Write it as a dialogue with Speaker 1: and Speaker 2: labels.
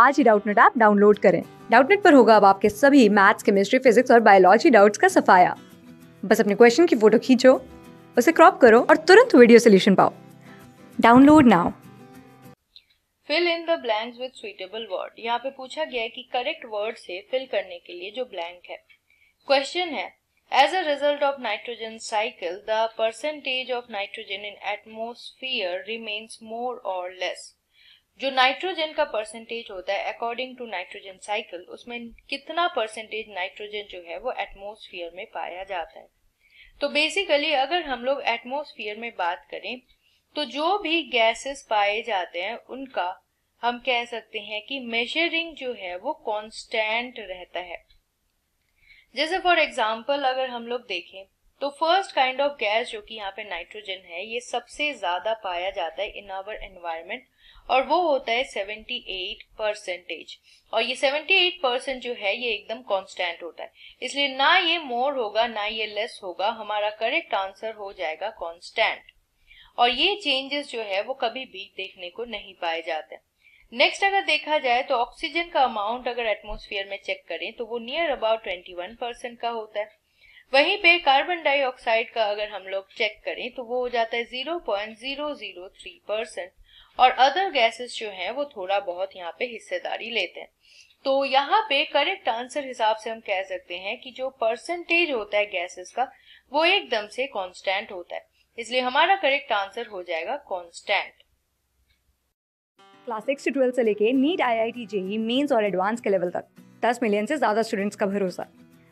Speaker 1: आज ही Doubtnut app download करें डाउटनेट पर होगा अब आपके सभी मैथ्स केमिस्ट्री फिजिक्स और बायोलॉजी डाउट्स का सफाया बस अपने क्वेश्चन की फोटो खींचो उसे क्रॉप करो और तुरंत वीडियो सोल्यूशन पाओ download now
Speaker 2: fill in the blanks with suitable word यहाँ पे पूछा गया है कि करेक्ट वर्ड से फिल करने के लिए जो ब्लैंक है क्वेश्चन है as a result of nitrogen cycle the percentage of nitrogen in atmosphere remains more or less जो नाइट्रोजन का परसेंटेज होता है अकॉर्डिंग टू नाइट्रोजन साइकिल उसमें कितना परसेंटेज नाइट्रोजन जो है वो एटमोसफियर में पाया जाता है तो बेसिकली अगर हम लोग एटमोसफियर में बात करें तो जो भी गैसेस पाए जाते हैं उनका हम कह सकते हैं कि मेजरिंग जो है वो कांस्टेंट रहता है जैसे फॉर एग्जांपल अगर हम लोग देखें तो फर्स्ट काइंड ऑफ गैस जो कि यहाँ पे नाइट्रोजन है ये सबसे ज्यादा पाया जाता है इन आवर एनवायरमेंट और वो होता है 78 परसेंटेज और ये 78 परसेंट जो है ये एकदम कांस्टेंट होता है इसलिए ना ये मोर होगा ना ये लेस होगा हमारा करेक्ट आंसर हो जाएगा कांस्टेंट और ये चेंजेस जो है वो कभी भी देखने को नहीं पाए जाते हैं नेक्स्ट अगर देखा जाए तो ऑक्सीजन का अमाउंट अगर एटमोस्फियर में चेक करें तो वो नियर अबाउट ट्वेंटी परसेंट का होता है वहीं पे कार्बन डाइऑक्साइड का अगर हम लोग चेक करें तो वो हो जाता है zero point zero zero three percent और अदर गैसेस जो हैं वो थोड़ा बहुत यहाँ पे हिस्सेदारी लेते हैं तो यहाँ पे करेक्ट आंसर हिसाब से हम कह सकते हैं कि जो परसेंटेज होता है गैसेस का वो एकदम से कॉन्स्टेंट होता है इसलिए हमारा करेक्ट आंसर हो जाएगा कॉन्स्टेंट
Speaker 1: क्लास सिक्स ट्वेल्थ से लेके NEET I I T JEE mains और एडवांस के लेवल तक दस मिलियन से ज्यादा स्टूडेंट्स का भरोसा